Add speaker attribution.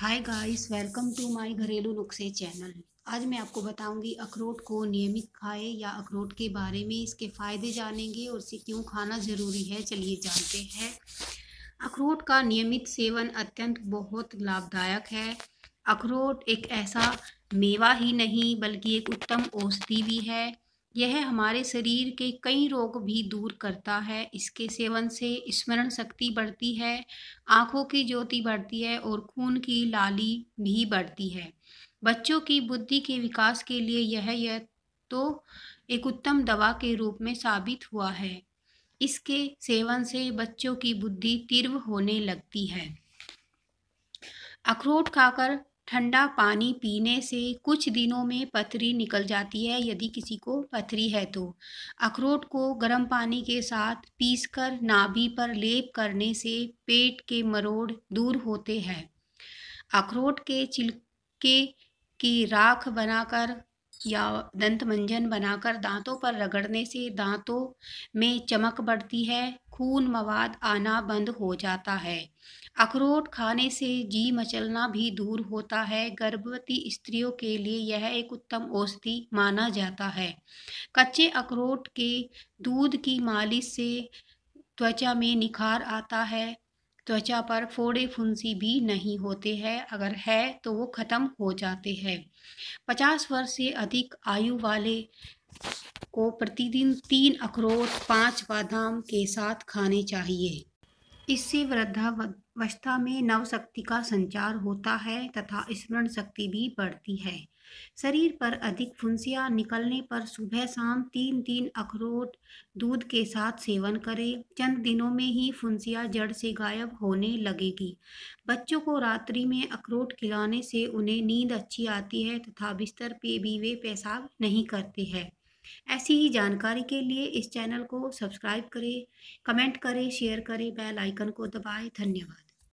Speaker 1: hi guys welcome to my घरेलू नुस्खे channel आज मैं आपको बताऊंगी अखरोट को नियमित खाए या अखरोट के बारे में इसके फ़ायदे जानेंगे और इसे क्यों खाना ज़रूरी है चलिए जानते हैं अखरोट का नियमित सेवन अत्यंत बहुत लाभदायक है अखरोट एक ऐसा मेवा ही नहीं बल्कि एक उत्तम औषधि भी है यह हमारे शरीर के कई रोग भी दूर करता है इसके सेवन से स्मरण शक्ति बढ़ती है आँखों की ज्योति बढ़ती है और खून की लाली भी बढ़ती है बच्चों की बुद्धि के विकास के लिए यह यह तो एक उत्तम दवा के रूप में साबित हुआ है इसके सेवन से बच्चों की बुद्धि तीव्र होने लगती है अखरोट खाकर ठंडा पानी पीने से कुछ दिनों में पथरी निकल जाती है यदि किसी को पथरी है तो अखरोट को गर्म पानी के साथ पीसकर नाभि पर लेप करने से पेट के मरोड़ दूर होते हैं अखरोट के छिलके की राख बनाकर या दंत मंजन बनाकर दांतों पर रगड़ने से दांतों में चमक बढ़ती है खून मवाद आना बंद हो जाता है अखरोट खाने से जी मचलना भी दूर होता है गर्भवती स्त्रियों के लिए यह एक उत्तम औषधि माना जाता है कच्चे अखरोट के दूध की मालिश से त्वचा में निखार आता है त्वचा पर फोड़े फुंसी भी नहीं होते हैं अगर है तो वो ख़त्म हो जाते हैं पचास वर्ष से अधिक आयु वाले को प्रतिदिन तीन अखरोट पांच बादाम के साथ खाने चाहिए इससे वृद्धावस्था में नव शक्ति का संचार होता है तथा स्मरण शक्ति भी बढ़ती है शरीर पर अधिक फुंसियाँ निकलने पर सुबह शाम तीन तीन अखरोट दूध के साथ सेवन करें चंद दिनों में ही फुंसियाँ जड़ से गायब होने लगेगी बच्चों को रात्रि में अखरोट खिलाने से उन्हें नींद अच्छी आती है तथा बिस्तर पे भी वे पेशाब नहीं करते हैं ऐसी ही जानकारी के लिए इस चैनल को सब्सक्राइब करें कमेंट करें शेयर करें बेल आइकन को दबाएं धन्यवाद